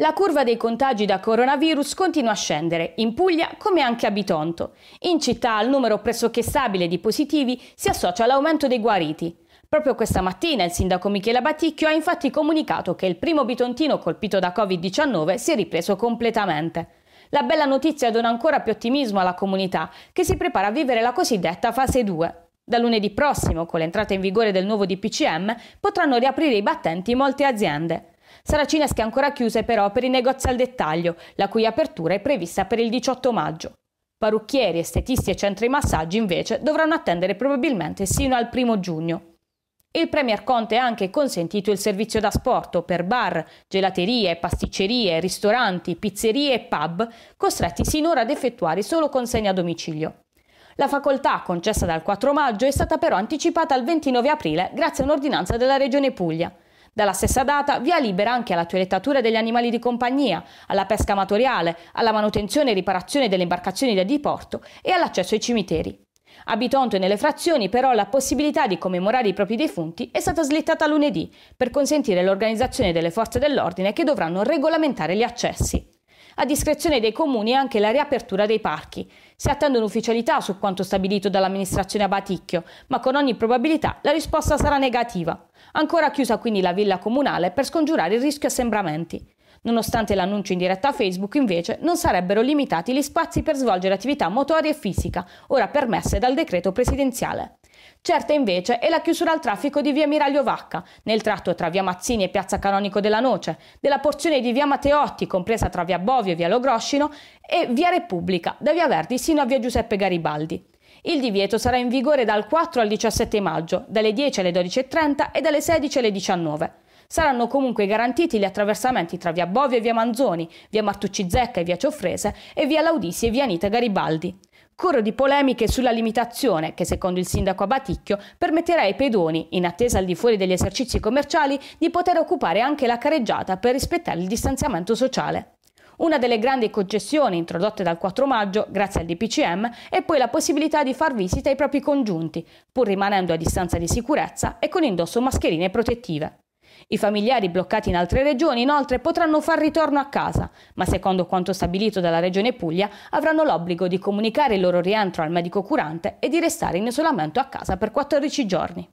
La curva dei contagi da coronavirus continua a scendere, in Puglia come anche a Bitonto. In città al numero pressoché stabile di positivi si associa all'aumento dei guariti. Proprio questa mattina il sindaco Michela Batticchio ha infatti comunicato che il primo bitontino colpito da Covid-19 si è ripreso completamente. La bella notizia dona ancora più ottimismo alla comunità, che si prepara a vivere la cosiddetta fase 2. Da lunedì prossimo, con l'entrata in vigore del nuovo DPCM, potranno riaprire i battenti molte aziende. Sarà Cinesca ancora chiuse però per i negozi al dettaglio, la cui apertura è prevista per il 18 maggio. Parrucchieri, estetisti e centri massaggi invece dovranno attendere probabilmente sino al 1 giugno. Il Premier Conte ha anche consentito il servizio da sporto per bar, gelaterie, pasticcerie, ristoranti, pizzerie e pub, costretti sinora ad effettuare solo consegne a domicilio. La facoltà, concessa dal 4 maggio, è stata però anticipata al 29 aprile grazie a un'ordinanza della Regione Puglia. Dalla stessa data via libera anche alla toilettatura degli animali di compagnia, alla pesca amatoriale, alla manutenzione e riparazione delle imbarcazioni da diporto e all'accesso ai cimiteri. A Bitonto e nelle frazioni però la possibilità di commemorare i propri defunti è stata slittata lunedì per consentire l'organizzazione delle forze dell'ordine che dovranno regolamentare gli accessi a discrezione dei comuni anche la riapertura dei parchi. Si attendono ufficialità su quanto stabilito dall'amministrazione Abaticchio, ma con ogni probabilità la risposta sarà negativa. Ancora chiusa quindi la villa comunale per scongiurare il rischio assembramenti. Nonostante l'annuncio in diretta a Facebook, invece, non sarebbero limitati gli spazi per svolgere attività motoria e fisica, ora permesse dal decreto presidenziale. Certa invece è la chiusura al traffico di via Miraglio Vacca, nel tratto tra via Mazzini e piazza Canonico della Noce, della porzione di via Matteotti, compresa tra via Bovio e via Logroscino, e via Repubblica, da via Verdi sino a via Giuseppe Garibaldi. Il divieto sarà in vigore dal 4 al 17 maggio, dalle 10 alle 12.30 e dalle 16 alle 19. Saranno comunque garantiti gli attraversamenti tra via Bovio e via Manzoni, via Martucci Zecca e via Cioffrese e via Laudisi e via Anita Garibaldi. Corro di polemiche sulla limitazione che, secondo il sindaco Abaticchio, permetterà ai pedoni, in attesa al di fuori degli esercizi commerciali, di poter occupare anche la careggiata per rispettare il distanziamento sociale. Una delle grandi concessioni introdotte dal 4 maggio, grazie al DPCM, è poi la possibilità di far visita ai propri congiunti, pur rimanendo a distanza di sicurezza e con indosso mascherine protettive. I familiari bloccati in altre regioni inoltre potranno far ritorno a casa, ma secondo quanto stabilito dalla Regione Puglia avranno l'obbligo di comunicare il loro rientro al medico curante e di restare in isolamento a casa per 14 giorni.